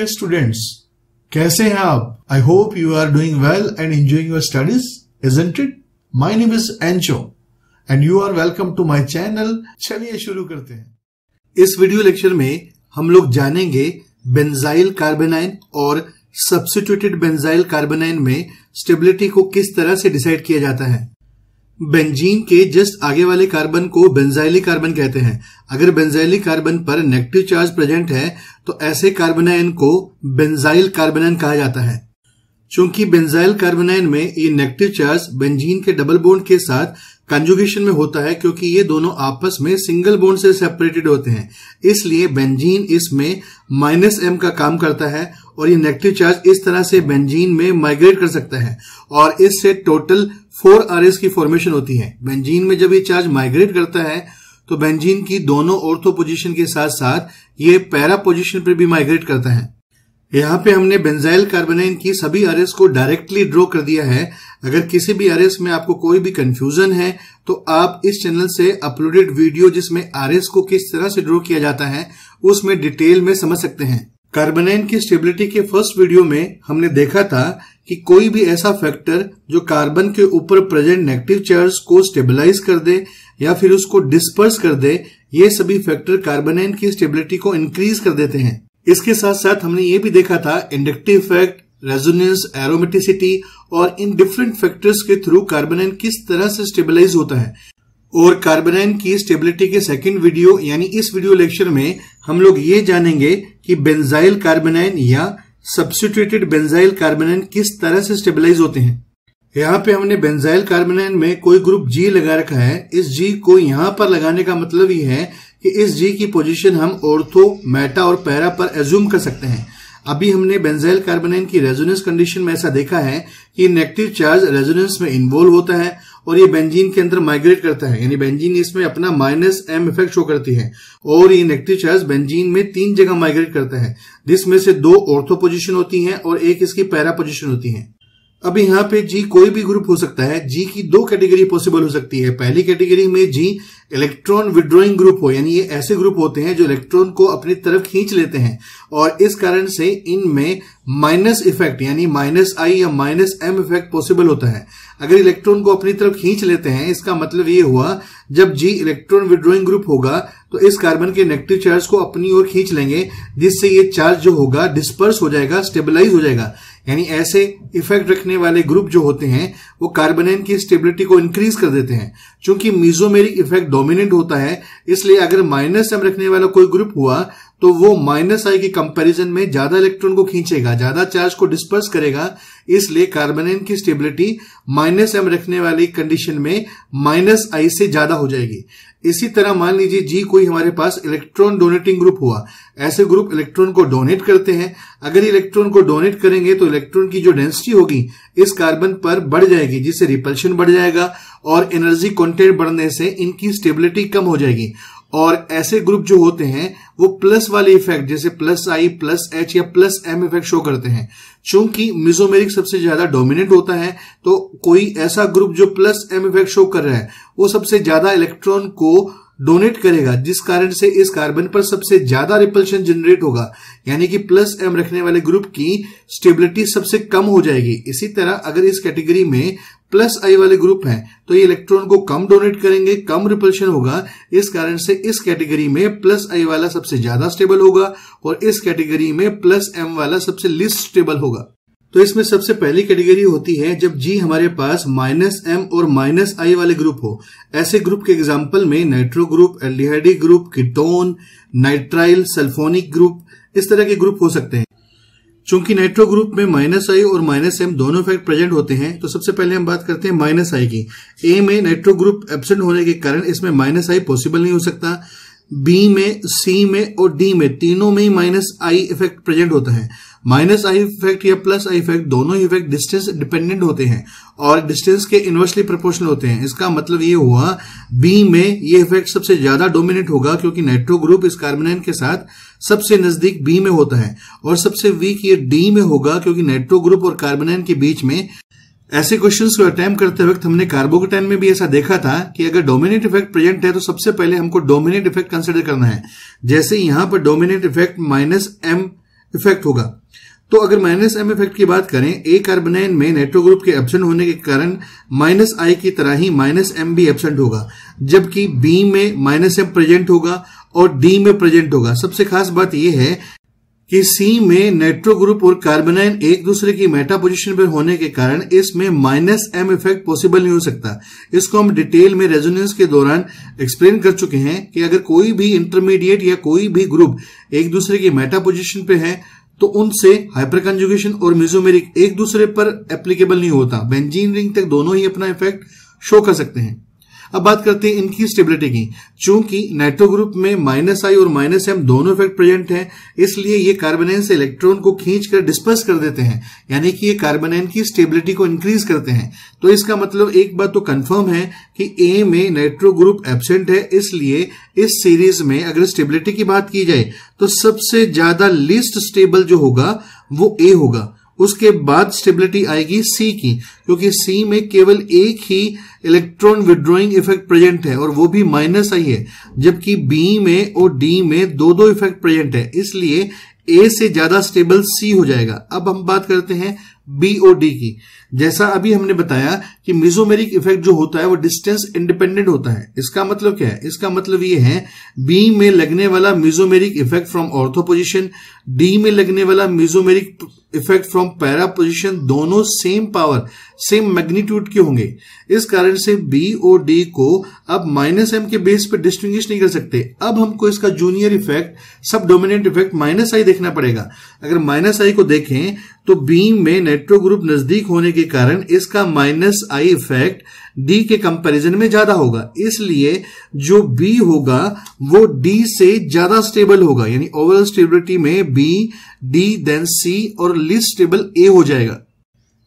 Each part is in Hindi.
डियर स्टूडेंट्स कैसे हैं आप I hope you are doing well and enjoying your studies isn't it name is एंचो and you are welcome to my channel चलिए शुरू करते हैं इस वीडियो लेक्चर में हम लोग जानेंगे बेंजाइल कार्बेनाइन और सब्सिट्यूटेड बेंजाइल कार्बेनाइन में स्टेबिलिटी को किस तरह से डिसाइड किया जाता है बेंजीन के जस्ट आगे वाले कार्बन को बेंजाइली कार्बन कहते हैं अगर बेंजाइली कार्बन पर नेगेटिव चार्ज प्रेजेंट है तो ऐसे कार्बनाइन को बेंजाइल कार्बनाइन कहा जाता है चूंकि बेंजाइल कार्बनाइन में ये नेगेटिव चार्ज बेंजीन के डबल बोन्ड के साथ कंजुगेशन में होता है क्योंकि ये दोनों आपस में सिंगल बोन्ड से सेपरेटेड होते हैं इसलिए बेंजीन इसमें माइनस एम का काम करता है और ये नेगेटिव चार्ज इस तरह से बेंजीन में माइग्रेट कर सकता है और इससे टोटल फोर आर की फॉर्मेशन होती है बेंजीन में जब ये चार्ज माइग्रेट करता है तो बेंजीन की दोनों ऑर्थो पोजीशन के साथ साथ ये पैरा पोजीशन पर भी माइग्रेट करता है यहाँ पे हमने बेंजाइल कार्बोनाइन की सभी आर को डायरेक्टली ड्रॉ कर दिया है अगर किसी भी आर में आपको कोई भी कंफ्यूजन है तो आप इस चैनल से अपलोडेड वीडियो जिसमें आर को किस तरह से ड्रॉ किया जाता है उसमें डिटेल में समझ सकते हैं कार्बेनेन की स्टेबिलिटी के फर्स्ट वीडियो में हमने देखा था कि कोई भी ऐसा फैक्टर जो कार्बन के ऊपर प्रेजेंट नेगेटिव चार्ज को स्टेबलाइज कर दे या फिर उसको डिस्पर्स कर दे ये सभी फैक्टर कार्बनाइन की स्टेबिलिटी को इंक्रीज कर देते हैं इसके साथ साथ हमने ये भी देखा था इंडक्टिव इफेक्ट रेजोनेंस एरोमेटिसिटी और इन डिफरेंट फैक्टर्स के थ्रू कार्बनाइन किस तरह से स्टेबलाइज होता है और कार्बोनेन की स्टेबिलिटी के सेकंड वीडियो यानी इस वीडियो लेक्चर में हम लोग ये जानेंगे कि बेंजाइल कार्बेनाइन या सब्सिट्यूटेड बेंजाइल कार्बेनाइन किस तरह से स्टेबलाइज होते हैं यहाँ पे हमने बेंजाइल कार्बेनाइन में कोई ग्रुप जी लगा रखा है इस जी को यहाँ पर लगाने का मतलब ये है कि इस जी की पोजीशन हम ऑर्थो मेटा और पैरा पर एज्यूम कर सकते हैं अभी हमने बेंजाइल कार्बोनाइन की रेजोनेंस कंडीशन में ऐसा देखा है कि नेगेटिव चार्ज रेजोनेंस में इन्वॉल्व होता है और ये बेंजीन के अंदर माइग्रेट करता है यानी बेंजीन इसमें अपना माइनस एम इफेक्ट शो करती है और ये नेगेटिव चार्ज बेंजीन में तीन जगह माइग्रेट करता है जिसमें से दो ऑर्थो पोजिशन होती है और एक इसकी पैरा पोजिशन होती है अब यहाँ पे जी कोई भी ग्रुप हो सकता है जी की दो कैटेगरी पॉसिबल हो सकती है पहली कैटेगरी में जी इलेक्ट्रॉन विड्रॉइंग ग्रुप हो यानी ये ऐसे ग्रुप होते हैं जो इलेक्ट्रॉन को अपनी तरफ खींच लेते हैं और इस कारण से इनमें माइनस इफेक्ट यानी माइनस आई या माइनस एम इफेक्ट पॉसिबल होता है अगर इलेक्ट्रॉन को अपनी तरफ खींच लेते हैं इसका मतलब ये हुआ जब जी इलेक्ट्रॉन विड्रोइंग ग्रुप होगा तो इस कार्बन के नेगेटिव चार्ज को अपनी ओर खींच लेंगे जिससे ये चार्ज जो होगा डिस्पर्स हो जाएगा स्टेबलाइज हो जाएगा यानी ऐसे इफेक्ट रखने वाले ग्रुप जो होते हैं वो कार्बन की स्टेबिलिटी को इंक्रीज कर देते हैं चूंकि मीजोमेरिक इफेक्ट डोमिनेंट होता है इसलिए अगर माइनस एम रखने वाला कोई ग्रुप हुआ तो वो माइनस आई के कंपैरिजन में ज्यादा इलेक्ट्रॉन को खींचेगा ज्यादा चार्ज को डिस्पर्स करेगा इसलिए कार्बन की स्टेबिलिटी माइनस एम रखने वाली कंडीशन में माइनस आई से ज्यादा हो जाएगी इसी तरह मान लीजिए जी कोई हमारे पास इलेक्ट्रॉन डोनेटिंग ग्रुप हुआ ऐसे ग्रुप इलेक्ट्रॉन को डोनेट करते हैं अगर इलेक्ट्रॉन को डोनेट करेंगे तो इलेक्ट्रॉन की जो डेंसिटी होगी इस कार्बन पर बढ़ जाएगी जिससे रिपल्शन बढ़ जाएगा और एनर्जी कंटेंट बढ़ने से इनकी स्टेबिलिटी कम हो जाएगी और ऐसे ग्रुप जो होते हैं वो प्लस वाले इफेक्ट जैसे प्लस आई प्लस एच या प्लस एम इफेक्ट शो करते हैं चूंकि मिजोमेरिक सबसे ज्यादा डोमिनेट होता है तो कोई ऐसा ग्रुप जो प्लस एम इफेक्ट शो कर रहा है वो सबसे ज्यादा इलेक्ट्रॉन को डोनेट करेगा जिस कारण से इस कार्बन पर सबसे ज्यादा रिपल्शन जनरेट होगा यानी कि प्लस एम रखने वाले ग्रुप की स्टेबिलिटी सबसे कम हो जाएगी इसी तरह अगर इस कैटेगरी में प्लस आई वाले ग्रुप हैं तो ये इलेक्ट्रॉन को कम डोनेट करेंगे कम रिपल्शन होगा इस कारण से इस कैटेगरी में प्लस आई वाला सबसे ज्यादा स्टेबल होगा और इस कैटेगरी में प्लस एम वाला सबसे लिस्ट स्टेबल होगा तो इसमें सबसे पहली कैटेगरी होती है जब जी हमारे पास माइनस एम और माइनस आई वाले ग्रुप हो ऐसे ग्रुप के एग्जाम्पल में nitro group aldehydic group ketone nitrile sulphonic group इस तरह के ग्रुप हो सकते हैं चूंकि नाइट्रो ग्रुप में माइनस आई और माइनस एम दोनों इफेक्ट प्रेजेंट होते हैं तो सबसे पहले हम बात करते हैं माइनस आई की ए में नाइट्रो ग्रुप एबसेंट होने के कारण इसमें माइनस आई पॉसिबल नहीं हो सकता बी में सी में और डी में तीनों में ही माइनस आई इफेक्ट प्रेजेंट होता है माइनस आई इफेक्ट या प्लस आई इफेक्ट दोनों ही इफेक्ट डिस्टेंस डिपेंडेंट होते हैं और डिस्टेंस के इनवर्सली प्रोपोर्शनल होते हैं इसका मतलब ये हुआ बी में ये इफेक्ट सबसे ज्यादा डोमिनेट होगा क्योंकि नाइट्रो ग्रुप इस कार्बोनाइन के साथ सबसे नजदीक बी में होता है और सबसे वीक ये डी में होगा क्योंकि नाइट्रो ग्रुप और कार्बोनाइन के बीच में ऐसे क्वेश्चंस को अटैम्प करते वक्त हमने कार्बोकोटाइन में भी ऐसा देखा था कि अगर डोमिनेट इफेक्ट प्रेजेंट है तो सबसे पहले हमको डोमिनेट इफेक्ट कंसिडर करना है जैसे यहां पर dominate effect minus M effect होगा तो अगर माइनस एम इफेक्ट की बात करें ए कार्बनाइन में नेट्रो ग्रुप के एबसेंट होने के कारण माइनस आई की तरह ही माइनस एम भी एबसेंट होगा जबकि बी में माइनस एम प्रेजेंट होगा और डी में प्रेजेंट होगा सबसे खास बात यह है कि सी में नेट्रो ग्रुप और कार्बनाइन एक दूसरे की मेटा पोजीशन पर होने के कारण इसमें माइनस एम इफेक्ट पॉसिबल नहीं हो सकता इसको हम डिटेल में रेजोनेंस के दौरान एक्सप्लेन कर चुके हैं कि अगर कोई भी इंटरमीडिएट या कोई भी ग्रुप एक दूसरे की मेटा पोजीशन पे है तो उनसे हाइपर कंजुगेशन और मिजोमेरिक एक दूसरे पर एप्लीकेबल नहीं होता बेंजीन रिंग तक दोनों ही अपना इफेक्ट शो कर सकते हैं अब बात करते हैं इनकी स्टेबिलिटी की चूंकि नाइट्रो ग्रुप में माइनस आई और माइनस एम दोनों इफेक्ट प्रेजेंट हैं इसलिए ये कार्बोनाइन से इलेक्ट्रॉन को खींच कर डिस्पर्स कर देते हैं यानी कि ये कार्बोनाइन की स्टेबिलिटी को इंक्रीज करते हैं तो इसका मतलब एक बात तो कंफर्म है कि ए में नाइट्रो ग्रुप एबसेंट है इसलिए इस सीरीज में अगर स्टेबिलिटी की बात की जाए तो सबसे ज्यादा लीस्ट स्टेबल जो होगा वो ए होगा उसके बाद स्टेबिलिटी आएगी सी की क्योंकि सी में केवल एक ही इलेक्ट्रॉन विड्रॉइंग इफेक्ट प्रेजेंट है और वो भी माइनस आई है जबकि बी में और डी में दो दो इफेक्ट प्रेजेंट है इसलिए ए से ज्यादा स्टेबल सी हो जाएगा अब हम बात करते हैं बी और डी की जैसा अभी हमने बताया कि मिजोमेरिक इफेक्ट जो होता है वो डिस्टेंस इंडिपेंडेंट होता है इसका मतलब क्या है इसका मतलब ये है बी में लगने वाला mesomeric effect from ortho position D में लगने वाला mesomeric effect from para position दोनों सेम पावर सेम मैग्नीट्यूड के होंगे इस कारण से बी और डी को अब माइनस एम के बेस पर डिस्टिंग्विश नहीं कर सकते अब हमको इसका junior effect subdominant effect minus I देखना पड़ेगा अगर माइनस आई को देखें तो बी में नेट्रो ग्रुप नजदीक होने के के कारण इसका माइनस आई इफेक्ट डी के कंपैरिजन में ज्यादा होगा इसलिए जो बी होगा वो डी से ज्यादा स्टेबल होगा यानी ओवरऑल स्टेबिलिटी में बी डी देन सी और लिस्ट स्टेबल ए हो जाएगा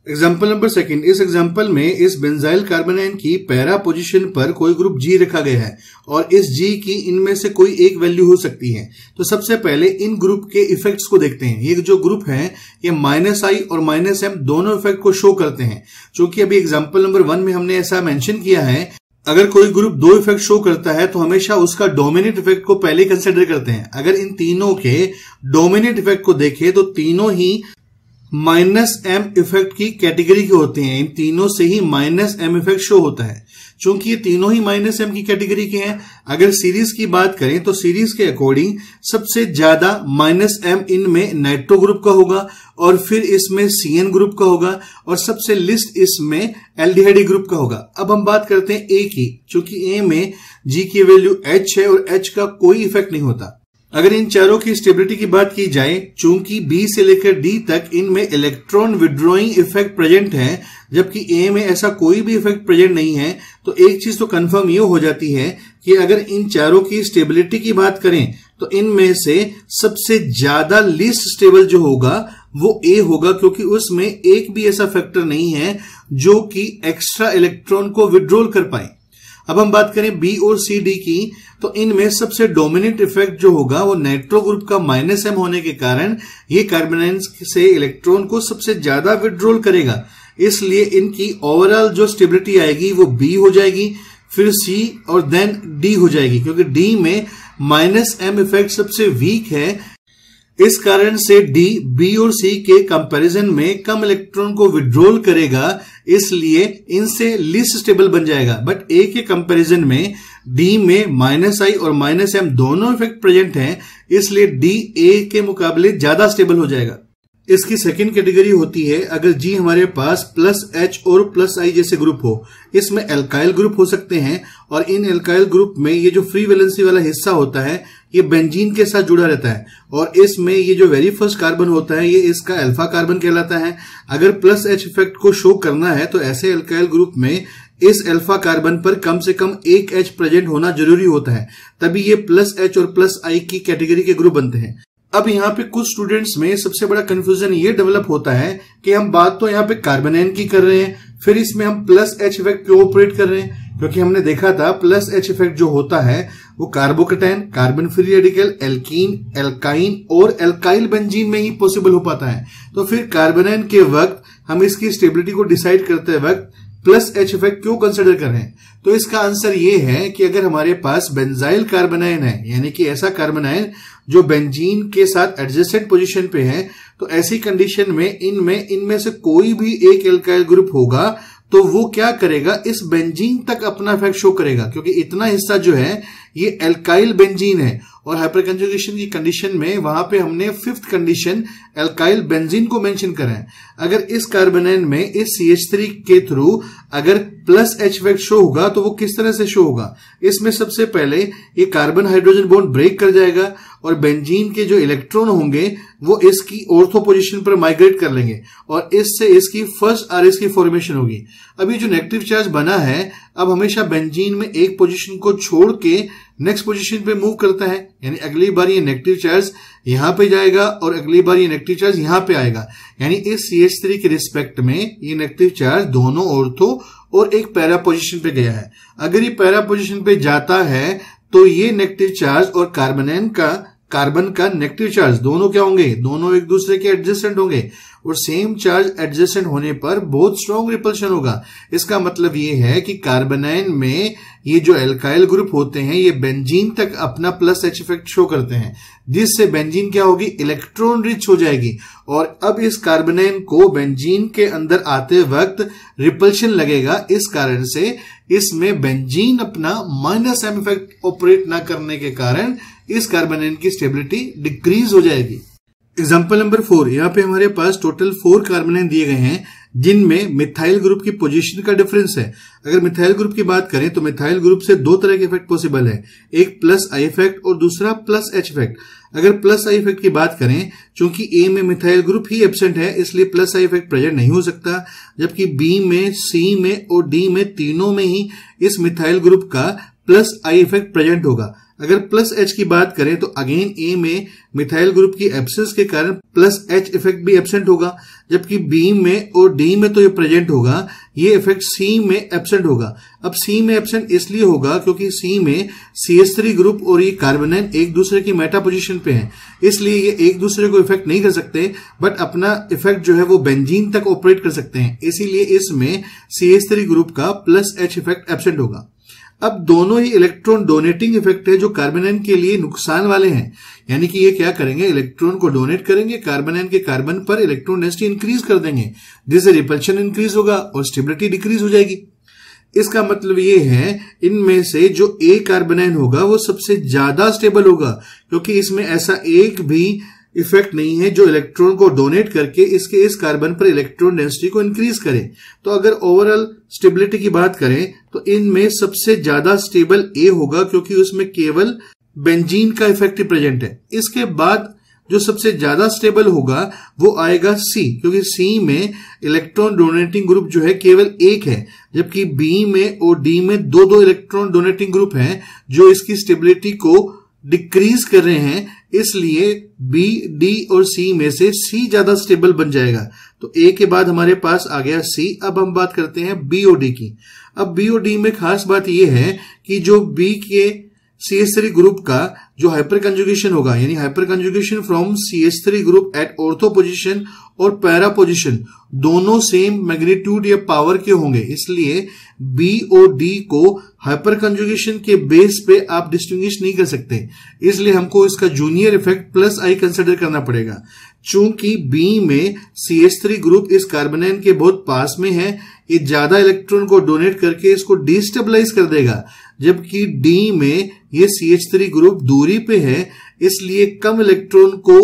एग्जाम्पल नंबर सेकेंड इस एग्जाम्पल में इस बेंजाइल कार्बोनाइन की पैरा पोजिशन पर कोई ग्रुप जी रखा गया है और इस जी की इनमें से कोई एक वैल्यू हो सकती है तो सबसे पहले इन ग्रुप के इफेक्ट्स को देखते हैं ये जो ग्रुप है ये माइनस आई और माइनस एम दोनों इफेक्ट को शो करते हैं जो कि अभी एग्जाम्पल नंबर वन में हमने ऐसा मैंशन किया है अगर कोई ग्रुप दो इफेक्ट शो करता है तो हमेशा उसका डोमिनेट इफेक्ट को पहले कंसिडर करते हैं अगर इन तीनों के डोमिनेट इफेक्ट को देखें तो तीनों ही माइनस एम इफेक्ट की कैटेगरी के होते हैं इन तीनों से ही माइनस एम इफेक्ट शो होता है चूंकि ये तीनों ही माइनस एम की कैटेगरी के हैं अगर सीरीज की बात करें तो सीरीज के अकॉर्डिंग सबसे ज्यादा माइनस एम इनमें नाइट्रो ग्रुप का होगा और फिर इसमें एन ग्रुप का होगा और सबसे लिस्ट इसमें एलडीहाइडी ग्रुप का होगा अब हम बात करते हैं ए की चूंकि ए में जी की वैल्यू एच है और एच का कोई इफेक्ट नहीं होता अगर इन चारों की स्टेबिलिटी की बात की जाए चूंकि बी से लेकर डी तक इनमें इलेक्ट्रॉन विड्रॉइंग इफेक्ट प्रेजेंट है जबकि ए में ऐसा कोई भी इफेक्ट प्रेजेंट नहीं है तो एक चीज तो कंफर्म ये हो जाती है कि अगर इन चारों की स्टेबिलिटी की बात करें तो इनमें से सबसे ज्यादा लीस्ट स्टेबल जो होगा वो ए होगा क्योंकि उसमें एक भी ऐसा फैक्टर नहीं है जो कि एक्स्ट्रा इलेक्ट्रॉन को विड्रोल कर पाए अब हम बात करें बी और सी डी की तो इनमें सबसे डोमिनेंट इफेक्ट जो होगा वो नाइट्रो ग्रुप का माइनस एम होने के कारण ये कार्बोनाइन से इलेक्ट्रॉन को सबसे ज्यादा विड्रोल करेगा इसलिए इनकी ओवरऑल जो स्टेबिलिटी आएगी वो बी हो जाएगी फिर सी और देन डी हो जाएगी क्योंकि डी में माइनस एम इफेक्ट सबसे वीक है इस कारण से डी बी और सी के कंपैरिजन में कम इलेक्ट्रॉन को विड्रोल करेगा इसलिए इनसे लिस्ट स्टेबल बन जाएगा बट ए के कंपैरिजन में डी में माइनस आई और माइनस एम दोनों इफेक्ट प्रेजेंट हैं इसलिए डी ए के मुकाबले ज्यादा स्टेबल हो जाएगा इसकी सेकेंड कैटेगरी होती है अगर जी हमारे पास प्लस एच और प्लस आई जैसे ग्रुप हो इसमें एल्काइल ग्रुप हो सकते हैं और इन एल्काइल ग्रुप में ये जो फ्री वैलेंसी वाला हिस्सा होता है ये बेंजीन के साथ जुड़ा रहता है और इसमें ये जो वेरी फर्स्ट कार्बन होता है ये इसका अल्फा कार्बन कहलाता है अगर प्लस एच इफेक्ट को शो करना है तो ऐसे एल्काइल ग्रुप में इस अल्फा कार्बन पर कम से कम एक एच प्रेजेंट होना जरूरी होता है तभी ये प्लस एच और प्लस आई की कैटेगरी के ग्रुप बनते हैं अब यहाँ पे कुछ स्टूडेंट्स में सबसे बड़ा कंफ्यूजन ये डेवलप होता है कि हम बात तो यहाँ पे कार्बन एन की कर रहे हैं फिर इसमें हम प्लस एच इफेक्ट क्यों ऑपरेट कर रहे हैं क्योंकि हमने देखा था प्लस एच इफेक्ट जो होता है वो carbocation carbon free radical alkene alkyne और एल्काइल बंजीन में ही पॉसिबल हो पाता है तो फिर कार्बन एन के वक्त हम इसकी स्टेबिलिटी को डिसाइड करते वक्त प्लस एच इफेक्ट क्यों कंसिडर कर रहे हैं तो इसका आंसर ये है कि अगर हमारे पास बेंजाइल कार्बनाइन है यानी कि ऐसा कार्बनाइन जो बेंजीन के साथ एडजस्टेड पोजीशन पे है तो ऐसी कंडीशन में इनमें इनमें से कोई भी एक एल्काइल ग्रुप होगा तो वो क्या करेगा इस बेंजीन तक अपना इफेक्ट शो करेगा क्योंकि इतना हिस्सा जो है ये एल्काइल बेंजीन है और हाइपर कंजुगेशन की कंडीशन में वहां पे हमने फिफ्थ कंडीशन एल्काइल बेंजीन को मेंशन करा है अगर इस कार्बन में इस सी एच थ्री के थ्रू अगर प्लस एच वैक्ट शो होगा तो वो किस तरह से शो होगा इसमें सबसे पहले ये कार्बन हाइड्रोजन बोन ब्रेक कर जाएगा और बेंजीन के जो इलेक्ट्रॉन होंगे वो इसकी ऑर्थो पोजिशन पर माइग्रेट कर लेंगे और इससे इसकी फर्स्ट आर की फॉर्मेशन होगी अभी जो नेगेटिव चार्ज बना है अब हमेशा बेंजीन में एक पोजिशन को छोड़ के नेक्स्ट पोजीशन पे मूव करता है यानी अगली बार ये नेगेटिव चार्ज यहां पे जाएगा और अगली बार ये नेगेटिव चार्ज यहां पे आएगा यानी इस सी एच थ्री के रिस्पेक्ट में ये नेगेटिव चार्ज दोनों तो और एक पैरा पोजीशन पे गया है अगर ये पैरा पोजीशन पे जाता है तो ये नेगेटिव चार्ज और कार्बोनेन का कार्बन का नेगेटिव चार्ज दोनों क्या होंगे दोनों एक दूसरे के एडजस्टेंट होंगे और सेम चार्ज एडजस्टेंट होने पर बहुत स्ट्रॉन्ग रिपल्शन होगा इसका मतलब ये है कि कार्बनाइन में ये जो एल्काइल ग्रुप होते हैं ये बेंजीन तक अपना प्लस एच इफेक्ट शो करते हैं जिससे बेंजीन क्या होगी इलेक्ट्रॉन रिच हो जाएगी और अब इस कार्बनाइन को बेंजीन के अंदर आते वक्त रिपल्शन लगेगा इस कारण से इसमें बेंजीन अपना माइनस एम इफेक्ट ऑपरेट ना करने के कारण इस कार्बोनेट की स्टेबिलिटी डिक्रीज हो जाएगी एग्जाम्पल नंबर फोर यहाँ पे हमारे पास टोटल फोर कार्बोनेट दिए गए हैं जिनमें मिथाइल ग्रुप की पोजीशन का डिफरेंस है अगर मिथाइल ग्रुप की बात करें तो मिथाइल ग्रुप से दो तरह के इफेक्ट पॉसिबल है एक प्लस आई इफेक्ट और दूसरा प्लस एच इफेक्ट अगर प्लस आई इफेक्ट की बात करें चूंकि ए में मिथाइल ग्रुप ही एबसेंट है इसलिए प्लस आई इफेक्ट प्रेजेंट नहीं हो सकता जबकि बी में सी में और डी में तीनों में ही इस मिथाइल ग्रुप का प्लस आई इफेक्ट प्रेजेंट होगा अगर प्लस एच की बात करें तो अगेन ए में मिथाइल ग्रुप की एब्सेंस के कारण प्लस एच इफेक्ट भी एबसेंट होगा जबकि बी में और डी में तो ये प्रेजेंट होगा ये इफेक्ट सी में एबसेंट होगा अब सी में एबसेंट इसलिए होगा क्योंकि सी में सी एस थ्री ग्रुप और ये कार्बोनाइन एक दूसरे की मेटा पोजिशन पे है इसलिए ये एक दूसरे को इफेक्ट नहीं कर सकते बट अपना इफेक्ट जो है वो बेंजीन तक ऑपरेट कर सकते हैं इसीलिए इसमें सी एस थ्री ग्रुप का प्लस एच इफेक्ट एबसेंट होगा अब दोनों ही इलेक्ट्रॉन डोनेटिंग इफेक्ट है जो कार्बन एन के लिए नुकसान वाले हैं यानी कि ये क्या करेंगे इलेक्ट्रॉन को डोनेट करेंगे कार्बन एन के कार्बन पर इलेक्ट्रॉन डेंसिटी इंक्रीज कर देंगे जिससे रिपल्शन इंक्रीज होगा और स्टेबिलिटी डिक्रीज हो जाएगी इसका मतलब ये है इनमें से जो ए एन होगा वो सबसे ज्यादा स्टेबल होगा क्योंकि इसमें ऐसा एक भी इफेक्ट नहीं है जो इलेक्ट्रॉन को डोनेट करके इसके इस कार्बन पर इलेक्ट्रॉन डेंसिटी को इंक्रीज करें तो अगर ओवरऑल स्टेबिलिटी की बात करें तो इनमें सबसे ज्यादा स्टेबल ए होगा क्योंकि उसमें केवल बेंजीन का इफेक्ट प्रेजेंट है इसके बाद जो सबसे ज्यादा स्टेबल होगा वो आएगा सी क्योंकि सी में इलेक्ट्रॉन डोनेटिंग ग्रुप जो है केवल एक है जबकि बी में और डी में दो दो इलेक्ट्रॉन डोनेटिंग ग्रुप हैं जो इसकी स्टेबिलिटी को डिक्रीज कर रहे हैं इसलिए बी डी और सी में से सी ज्यादा स्टेबल बन जाएगा तो ए के बाद हमारे पास आ गया सी अब हम बात करते हैं बी ओ डी की अब बी ओ डी में खास बात यह है कि जो बी के सी थ्री ग्रुप का जो हाइपर कंजुगेशन होगा यानी hyperconjugation from C S three group at ortho position और पैरा पोजिशन दोनों सेम मैग्नीट्यूड या पावर के होंगे इसलिए बी ओ डी को हाइपर कंजुगेशन के बेस पे आप डिस्टिंग्विश नहीं कर सकते इसलिए हमको इसका junior effect plus I consider करना पड़ेगा चूंकि बी में सी एच थ्री ग्रुप इस कार्बोनेन के बहुत पास में है ये ज्यादा इलेक्ट्रॉन को डोनेट करके इसको डिस्टेबलाइज कर देगा जबकि डी में ये सी एच थ्री ग्रुप दूरी पे है इसलिए कम इलेक्ट्रॉन को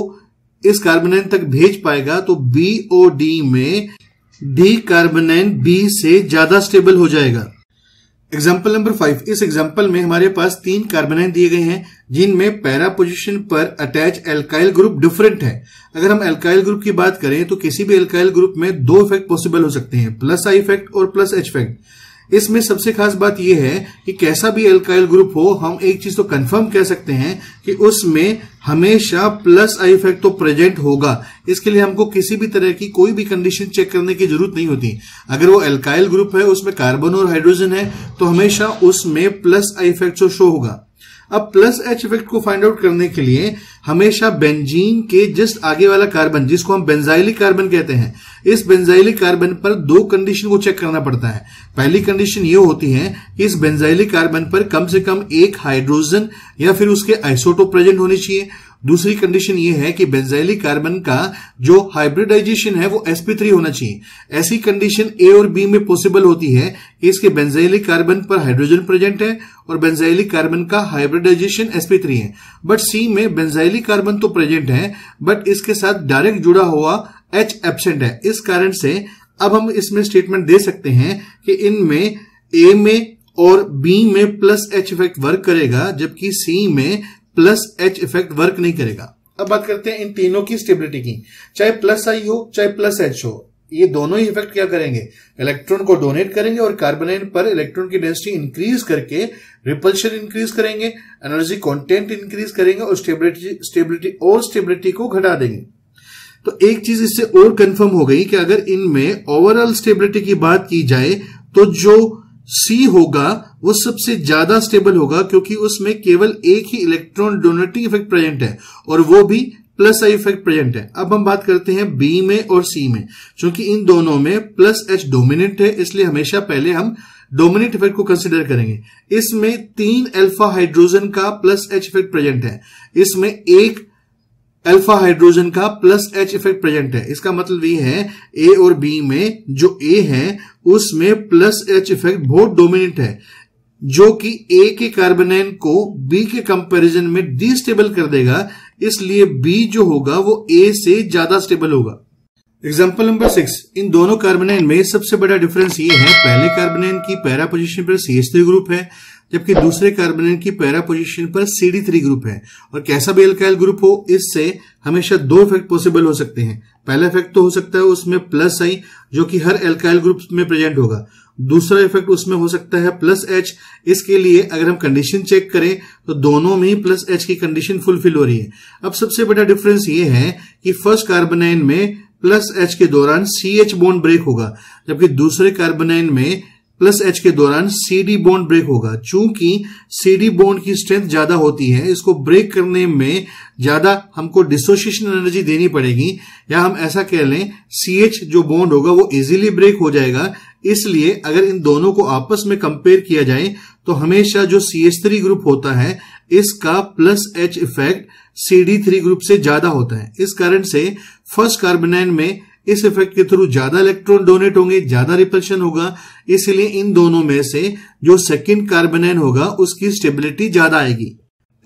इस कार्बोनेन तक भेज पाएगा तो बी ओ डी में डी कार्बोनेन बी से ज्यादा स्टेबल हो जाएगा एग्जाम्पल नंबर फाइव इस एग्जाम्पल में हमारे पास तीन कार्बनाइन दिए गए हैं जिनमें पैरा पोजिशन पर अटैच एल्काइल ग्रुप डिफरेंट है अगर हम एल्काइल ग्रुप की बात करें तो किसी भी एल्काइल ग्रुप में दो इफेक्ट पॉसिबल हो सकते हैं प्लस आई इफेक्ट और प्लस एच इफेक्ट इसमें सबसे खास बात यह है कि कैसा भी एल्काइल ग्रुप हो हम एक चीज तो कंफर्म कह सकते हैं कि उसमें हमेशा प्लस आई इफेक्ट तो प्रेजेंट होगा इसके लिए हमको किसी भी तरह की कोई भी कंडीशन चेक करने की जरूरत नहीं होती अगर वो एल्काइल ग्रुप है उसमें कार्बन और हाइड्रोजन है तो हमेशा उसमें प्लस आई इफेक्ट शो होगा अब प्लस एच इफेक्ट को फाइंड आउट करने के लिए हमेशा बेंजीन के जस्ट आगे वाला कार्बन जिसको हम बेंजाइलिक कार्बन कहते हैं इस बेंजाइलिक कार्बन पर दो कंडीशन को चेक करना पड़ता है पहली कंडीशन ये होती है कि इस बेंजाइलिक कार्बन पर कम से कम एक हाइड्रोजन या फिर उसके आइसोटोप प्रेजेंट होने चाहिए दूसरी कंडीशन ये है कि बेंजाइलिक कार्बन का जो हाइब्रिडाइजेशन है वो sp3 होना चाहिए ऐसी कंडीशन ए और बी में पॉसिबल होती है कि इसके बेंजाइलिक कार्बन पर हाइड्रोजन प्रेजेंट है और बेंजाइलिक कार्बन का हाइब्रिडाइजेशन sp3 है बट सी में बेंजाइलिक कार्बन तो प्रेजेंट है बट इसके साथ डायरेक्ट जुड़ा हुआ H एबसेंट है इस कारण से अब हम इसमें स्टेटमेंट दे सकते हैं कि इनमें ए में और बी में प्लस एच इफेक्ट वर्क करेगा जबकि सी में प्लस एच इफेक्ट वर्क नहीं करेगा अब बात करते हैं इन तीनों की स्टेबिलिटी की चाहे प्लस आई हो चाहे प्लस एच हो ये दोनों ही इफेक्ट क्या करेंगे इलेक्ट्रॉन को डोनेट करेंगे और कार्बोनेट पर इलेक्ट्रॉन की डेंसिटी इंक्रीज करके रिपल्शन इंक्रीज करेंगे एनर्जी कंटेंट इंक्रीज करेंगे और स्टेबिलिटी स्टेबिलिटी और स्टेबिलिटी को घटा देंगे तो एक चीज इससे और कंफर्म हो गई कि अगर इनमें ओवरऑल स्टेबिलिटी की बात की जाए तो जो सी होगा वो सबसे ज्यादा स्टेबल होगा क्योंकि उसमें केवल एक ही इलेक्ट्रॉन डोनेटिंग इफेक्ट प्रेजेंट है और वो भी प्लस आई इफेक्ट प्रेजेंट है अब हम बात करते हैं बी में और सी में क्योंकि इन दोनों में प्लस एच डोमिनेंट है इसलिए हमेशा पहले हम डोमिनेंट इफेक्ट को कंसिडर करेंगे इसमें तीन एल्फा हाइड्रोजन का प्लस एच इफेक्ट प्रेजेंट है इसमें एक अल्फा हाइड्रोजन का प्लस एच इफेक्ट प्रेजेंट है इसका मतलब ये है ए और बी में जो ए है उसमें प्लस एच इफेक्ट बहुत डोमिनेंट है जो कि ए के कार्बन को बी के कंपैरिजन में डिस्टेबल कर देगा इसलिए बी जो होगा वो ए से ज्यादा स्टेबल होगा एग्जाम्पल नंबर सिक्स इन दोनों कार्बोनाइन में सबसे बड़ा डिफरेंस ये है पहले कार्बोनाइन की पैरा पोजिशन पर सी एच थ्री ग्रुप है जबकि दूसरे कार्बोनाइन की पैरा पोजिशन पर सी डी थ्री ग्रुप है और कैसा भी एल्काइल ग्रुप हो इससे हमेशा दो इफेक्ट पॉसिबल हो सकते हैं पहला इफेक्ट तो हो सकता है उसमें प्लस आई जो कि हर एल्काइल ग्रुप में प्रेजेंट होगा दूसरा इफेक्ट उसमें हो सकता है प्लस एच इसके लिए अगर हम कंडीशन चेक करें तो दोनों में ही प्लस एच की कंडीशन फुलफिल हो रही है अब सबसे बड़ा डिफरेंस ये है कि फर्स्ट कार्बोनाइन में प्लस एच के दौरान सी एच बॉन्ड ब्रेक होगा जबकि दूसरे कार्बोनाइन में प्लस एच के दौरान सी डी बॉन्ड ब्रेक होगा चूंकि सी डी बॉन्ड की स्ट्रेंथ ज्यादा होती है इसको ब्रेक करने में ज्यादा हमको डिसोसिएशन एनर्जी देनी पड़ेगी या हम ऐसा कह लें सी एच जो बॉन्ड होगा वो इजीली ब्रेक हो जाएगा इसलिए अगर इन दोनों को आपस में कंपेयर किया जाए तो हमेशा जो सी एच थ्री ग्रुप होता है इसका plus H effect C D three group से ज्यादा होता है इस कारण से फर्स्ट कार्बनाइन में इस इफेक्ट के थ्रू ज्यादा इलेक्ट्रॉन डोनेट होंगे ज्यादा रिपल्शन होगा इसलिए इन दोनों में से जो सेकंड कार्बोनाइन होगा उसकी स्टेबिलिटी ज्यादा आएगी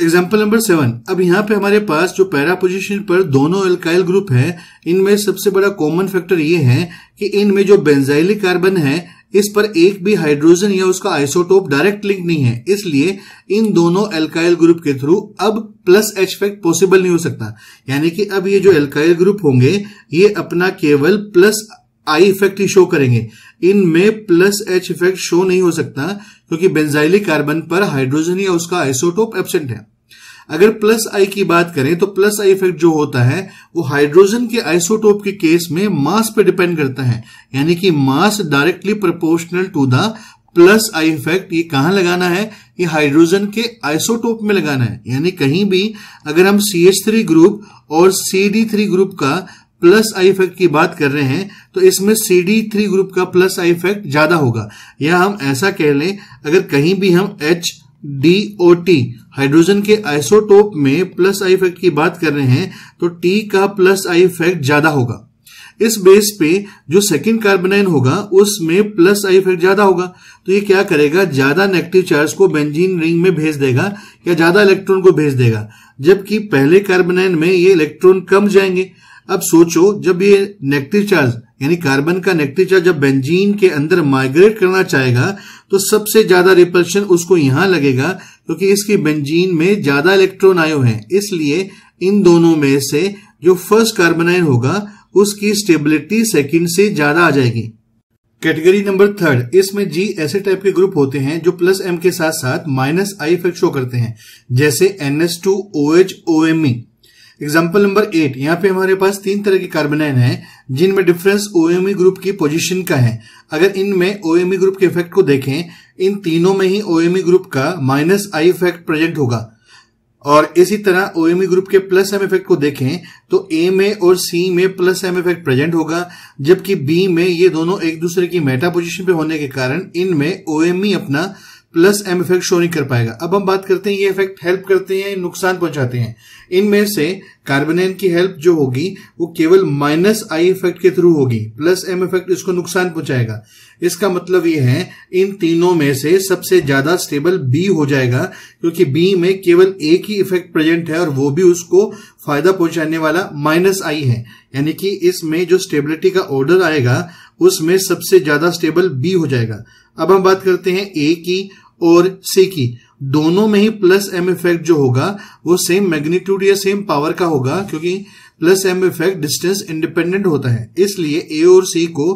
एग्जाम्पल नंबर सेवन अब यहाँ पे हमारे पास जो पैरा पोजिशन पर दोनों एल्काइल ग्रुप है इनमें सबसे बड़ा कॉमन फैक्टर ये है कि इनमें जो बेंजाइलिक कार्बन है इस पर एक भी हाइड्रोजन या उसका आइसोटोप डायरेक्ट लिंक नहीं है इसलिए इन दोनों एल्काइल ग्रुप के थ्रू अब प्लस एच फैक्ट पॉसिबल नहीं हो सकता यानी कि अब ये जो एल्काइल ग्रुप होंगे ये अपना केवल प्लस आई इफेक्ट ही शो करेंगे इनमें प्लस एच इफेक्ट शो नहीं हो सकता क्योंकि बेंजाइलिक कार्बन पर हाइड्रोजन या उसका आइसोटोप एबसेंट है अगर प्लस आई की बात करें तो प्लस आई इफेक्ट जो होता है वो हाइड्रोजन के आइसोटोप के केस में मास पे डिपेंड करता है यानी कि mass directly proportional to the plus I effect ये कहा लगाना है ये हाइड्रोजन के आइसोटोप में लगाना है यानी कहीं भी अगर हम सी एच थ्री ग्रुप और सी डी थ्री ग्रुप का प्लस आई इफेक्ट की बात कर रहे हैं तो इसमें सी डी थ्री ग्रुप का प्लस आई इफेक्ट ज्यादा होगा या हम ऐसा कह लें अगर कहीं भी हम H D or T hydrogen के आइसोटोप में प्लस आई इफेक्ट की बात कर रहे हैं तो टी का प्लस आई इफेक्ट ज्यादा होगा इस बेस पे जो सेकंड कार्बनाइन होगा उसमें प्लस आई इफेक्ट ज्यादा होगा तो ये क्या करेगा ज्यादा नेगेटिव चार्ज को बेंजीन रिंग में भेज देगा या ज्यादा इलेक्ट्रॉन को भेज देगा जबकि पहले कार्बनाइन में ये इलेक्ट्रॉन कम जाएंगे अब सोचो जब ये नेगेटिव चार्ज यानी कार्बन का नेगेटिव चार्ज जब बेंजीन के अंदर माइग्रेट करना चाहेगा तो सबसे ज्यादा रिपल्शन उसको यहां लगेगा क्योंकि तो इसकी बेंजीन में ज्यादा इलेक्ट्रॉन आयो है इसलिए इन दोनों में से जो फर्स्ट कार्बनाइन होगा उसकी स्टेबिलिटी सेकेंड से ज्यादा आ जाएगी कैटेगरी नंबर थर्ड इसमें जी ऐसे टाइप के ग्रुप होते हैं जो प्लस एम के साथ साथ माइनस आई इफेक्ट शो करते हैं जैसे N S two O H O M E example number eight यहाँ पे हमारे पास तीन तरह के कार्बेनाइन है जिनमें डिफरेंस ओएमई ग्रुप की पोजीशन का है अगर इनमें ओएमई ग्रुप e के इफेक्ट को देखें इन तीनों में ही ओएमई ग्रुप e का माइनस आई इफेक्ट प्रेजेंट होगा और इसी तरह ओएमई ग्रुप e के प्लस एम इफेक्ट को देखें तो ए में और सी में प्लस एम इफेक्ट प्रेजेंट होगा जबकि बी में ये दोनों एक दूसरे की मेटा पोजिशन पे होने के कारण इनमें ओएमई अपना प्लस एम इफेक्ट शो नहीं कर पाएगा अब हम बात करते हैं ये इफेक्ट हेल्प करते हैं नुकसान पहुंचाते हैं इनमें से कार्बोनेन की हेल्प जो होगी वो केवल माइनस आई इफेक्ट के थ्रू होगी प्लस एम इफेक्ट इसको नुकसान पहुंचाएगा इसका मतलब ये है इन तीनों में से सबसे ज्यादा स्टेबल बी हो जाएगा क्योंकि बी में केवल एक ही इफेक्ट प्रेजेंट है और वो भी उसको फायदा पहुंचाने वाला माइनस आई है यानी कि इसमें जो स्टेबिलिटी का ऑर्डर आएगा उसमें सबसे ज्यादा स्टेबल बी हो जाएगा अब हम बात करते हैं ए की और सी की दोनों में ही प्लस एम इफेक्ट जो होगा वो सेम मैग्नीट्यूड या सेम पावर का होगा क्योंकि plus M effect distance independent होता है इसलिए ए और सी को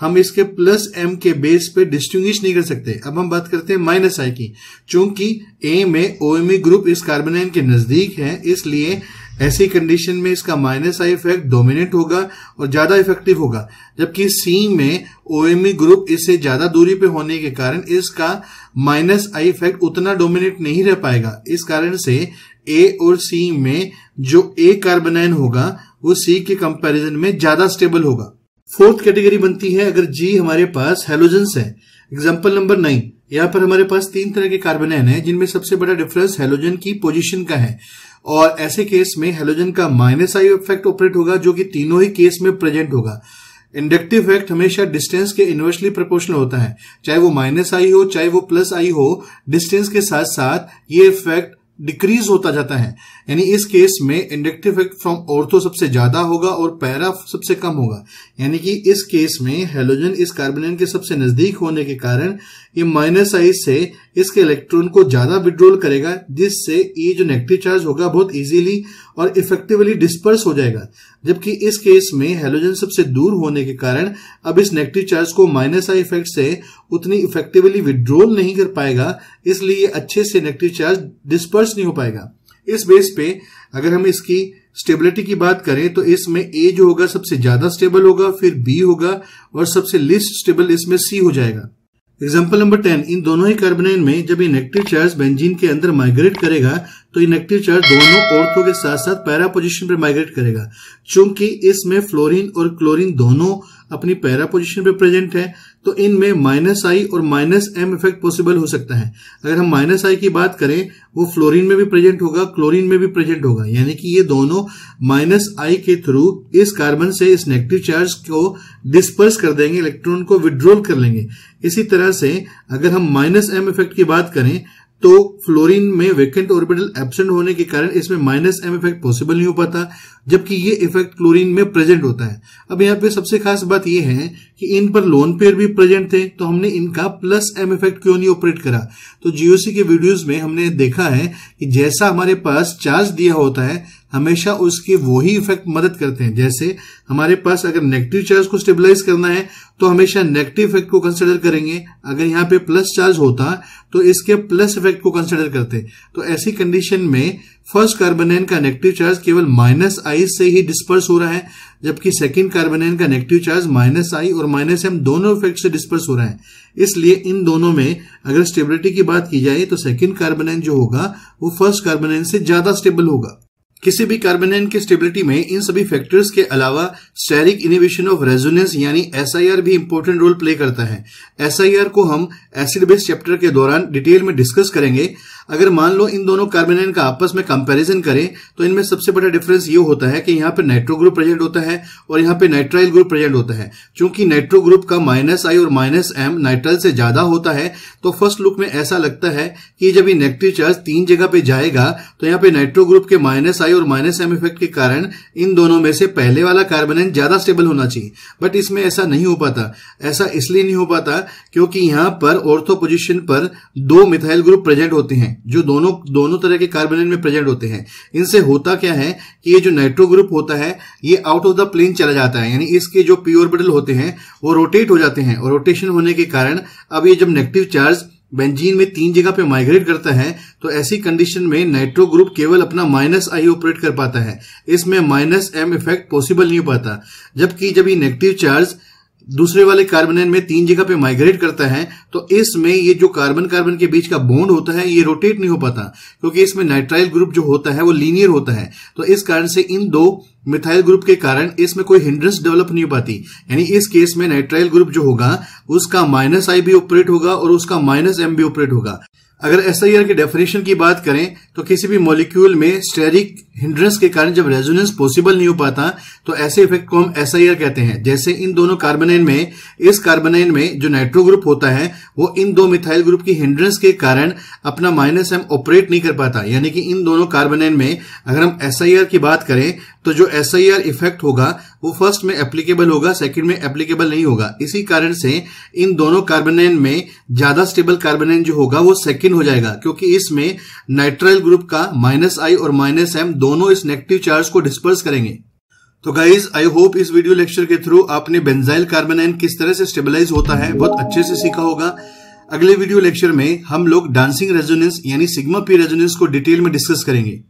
हम इसके प्लस एम के बेस पे डिस्टिंग्विश नहीं कर सकते अब हम बात करते हैं माइनस आई की चूंकि ए में ओ ग्रुप e इस कार्बोनाइन के नजदीक है इसलिए ऐसी कंडीशन में इसका माइनस आई इफेक्ट डोमिनेट होगा और ज्यादा इफेक्टिव होगा जबकि सी में ओ ग्रुप e इससे ज्यादा दूरी पे होने के कारण इसका माइनस आई इफेक्ट उतना डोमिनेट नहीं रह पाएगा इस कारण से ए और सी में जो ए कार्बनाइन होगा वो सी के कंपैरिजन में ज्यादा स्टेबल होगा फोर्थ कैटेगरी बनती है अगर जी हमारे पास हेलोजेंस है एग्जाम्पल नंबर नाइन यहाँ पर हमारे पास तीन तरह के कार्बनाइन है जिनमें सबसे बड़ा डिफरेंस हेलोजन की पोजिशन का है और ऐसे केस में हेलोजन का माइनस आई इफेक्ट ऑपरेट होगा जो कि तीनों ही केस में प्रेजेंट होगा इंडक्टिव फैक्ट हमेशा डिस्टेंस के इन्वर्सली प्रोपोर्शनल होता है चाहे वो माइनस आई हो चाहे वो प्लस आई हो डिस्टेंस के साथ साथ ये फैक्ट डिक्रीज होता जाता है यानी इस केस में इंडक्टिव इफेक्ट फ्रॉम ऑर्थो सबसे ज्यादा होगा और पैरा सबसे कम होगा यानी कि इस केस में हेलोजन इस कार्बनियन के सबसे नजदीक होने के कारण ये माइनस आई से इसके इलेक्ट्रॉन को ज्यादा विड्रोल करेगा जिससे ये जो नेगेटिव चार्ज होगा बहुत इजीली और इफेक्टिवली डिस्पर्स हो जाएगा जबकि इस केस में हेलोजन सबसे दूर होने के कारण अब इस नेगेटिव चार्ज को माइनस आई इफेक्ट से उतनी इफेक्टिवली विड्रोल नहीं कर पाएगा इसलिए अच्छे से नेगेटिव चार्ज डिस्पर्स नहीं हो पाएगा इस बेस पे अगर हम इसकी स्टेबिलिटी की बात करें तो इसमें ए जो होगा सबसे ज्यादा स्टेबल होगा फिर बी होगा और सबसे लिस्ट स्टेबल इसमें सी हो जाएगा एग्जाम्पल नंबर टेन इन दोनों ही कार्बोनाइन में जब ये नेगेटिव चार्ज बेंजीन के अंदर माइग्रेट करेगा तो नेगेटिव चार्ज दोनों औरतों के साथ साथ पैरा पोजिशन पर माइग्रेट करेगा चूंकि इसमें फ्लोरीन और क्लोरीन दोनों अपनी पैरा पोजिशन पर प्रेजेंट है तो इनमें माइनस आई और माइनस एम इफेक्ट पॉसिबल हो सकता है अगर हम माइनस आई की बात करें वो फ्लोरीन में भी प्रेजेंट होगा क्लोरीन में भी प्रेजेंट होगा यानी कि ये दोनों माइनस आई के थ्रू इस कार्बन से इस नेगेटिव चार्ज को डिस्पर्स कर देंगे इलेक्ट्रॉन को विड्रोल कर लेंगे इसी तरह से अगर हम माइनस एम इफेक्ट की बात करें तो फ्लोरीन में वेकेंट ऑर्बिटल एबसेंट होने के कारण इसमें माइनस एम इफेक्ट पॉसिबल नहीं हो पाता जबकि ये इफेक्ट क्लोरीन में प्रेजेंट होता है अब यहाँ पे सबसे खास बात यह है कि इन पर लोन पेयर भी प्रेजेंट थे तो हमने इनका प्लस एम इफेक्ट क्यों नहीं ऑपरेट करा तो जीओसी के वीडियोस में हमने देखा है कि जैसा हमारे पास चार्ज दिया होता है हमेशा उसके वही इफेक्ट मदद करते हैं जैसे हमारे पास अगर नेगेटिव चार्ज को स्टेबलाइज करना है तो हमेशा नेगेटिव इफेक्ट को कंसिडर करेंगे अगर यहाँ पे प्लस चार्ज होता तो इसके प्लस इफेक्ट को कंसिडर करते तो ऐसी कंडीशन में फर्स्ट कार्बोनेन का नेगेटिव चार्ज केवल माइनस आई से ही डिस्पर्स हो रहा है जबकि सेकेंड कार्बोनेन का नेगेटिव चार्ज माइनस आई और माइनस एम दोनों इफेक्ट से डिस्पर्स हो रहा है इसलिए इन दोनों में अगर स्टेबिलिटी की बात की जाए तो सेकेंड कार्बोनेन जो होगा वो फर्स्ट कार्बोनेन से ज्यादा स्टेबल होगा किसी भी कार्बोनेंट की स्टेबिलिटी में इन सभी फैक्टर्स के अलावा स्टेरिक इनिबिशन ऑफ रेजोनेंस यानी एसआईआर भी इम्पोर्टेंट रोल प्ले करता है एसआईआर को हम एसिड बेस चैप्टर के दौरान डिटेल में डिस्कस करेंगे अगर मान लो इन दोनों कार्बन का आपस में कंपैरिजन करें तो इनमें सबसे बड़ा डिफरेंस ये होता है कि यहाँ पे नाइट्रो ग्रुप प्रेजेंट होता है और यहाँ पे नाइट्राइल ग्रुप प्रेजेंट होता है चूंकि नाइट्रो ग्रुप का माइनस आई और माइनस एम नाइट्राइल से ज्यादा होता है तो फर्स्ट लुक में ऐसा लगता है कि जब ये नेगेटिव चार्ज तीन जगह पे जाएगा तो यहाँ पे नाइट्रो ग्रुप के माइनस आई और माइनस एम इफेक्ट के कारण इन दोनों में से पहले वाला कार्बन ज्यादा स्टेबल होना चाहिए बट इसमें ऐसा नहीं हो पाता ऐसा इसलिए नहीं हो पाता क्योंकि यहाँ पर ऑर्थो पोजिशन पर दो मिथाइल ग्रुप प्रेजेंट होते हैं जो दोनों दोनों तरह के कार्बन में प्रेजेंट होते हैं इनसे होता क्या है कि ये जो नाइट्रो ग्रुप होता है ये आउट ऑफ द प्लेन चला जाता है यानी इसके जो प्योर ऑर्बिटल होते हैं वो रोटेट हो जाते हैं और रोटेशन होने के कारण अब ये जब नेगेटिव चार्ज बेंजीन में तीन जगह पे माइग्रेट करता है तो ऐसी कंडीशन में नाइट्रो ग्रुप केवल अपना माइनस आई ऑपरेट कर पाता है इसमें माइनस एम इफेक्ट पॉसिबल नहीं हो पाता जबकि जब ये नेगेटिव चार्ज दूसरे वाले कार्बन में तीन जगह पे माइग्रेट करता है तो इसमें ये जो कार्बन कार्बन के बीच का बॉन्ड होता है ये रोटेट नहीं हो पाता क्योंकि इसमें नाइट्राइल ग्रुप जो होता है वो लीनियर होता है तो इस कारण से इन दो मिथाइल ग्रुप के कारण इसमें कोई हिंड्रेंस डेवलप नहीं हो पाती यानी इस केस में नाइट्राइल ग्रुप जो होगा उसका माइनस आई भी ऑपरेट होगा और उसका माइनस एम भी ऑपरेट होगा अगर एस आई आर के डेफिनेशन की बात करें तो किसी भी मॉलिक्यूल में स्टेरिक हिंड्रेंस के कारण जब रेजोनेंस पॉसिबल नहीं हो पाता तो ऐसे इफेक्ट को हम एस कहते हैं जैसे इन दोनों कार्बोनाइन में इस कार्बोनाइन में जो नाइट्रो ग्रुप होता है वो इन दो मिथाइल ग्रुप की हिंड्रेंस के कारण अपना माइनस एम ऑपरेट नहीं कर पाता यानी कि इन दोनों कार्बोनाइन में अगर हम एस की बात करें तो जो एस इफेक्ट होगा वो फर्स्ट में एप्लीकेबल होगा सेकेंड में एप्लीकेबल नहीं होगा इसी कारण से इन दोनों कार्बोनाइन में ज्यादा स्टेबल कार्बोनाइन जो होगा वो सेकेंड हो जाएगा क्योंकि इसमें नाइट्राइल ग्रुप का माइनस आई और माइनस एम दो दोनों इस नेगेटिव चार्ज को डिस्पर्स करेंगे तो गाइज आई होप इस वीडियो लेक्चर के थ्रू आपने बेंजाइल कार्बेनाइन किस तरह से स्टेबलाइज होता है बहुत अच्छे से सीखा होगा अगले वीडियो लेक्चर में हम लोग डांसिंग रेजोनेंस यानी सिग्मा पी रेजोनेंस को डिटेल में डिस्कस करेंगे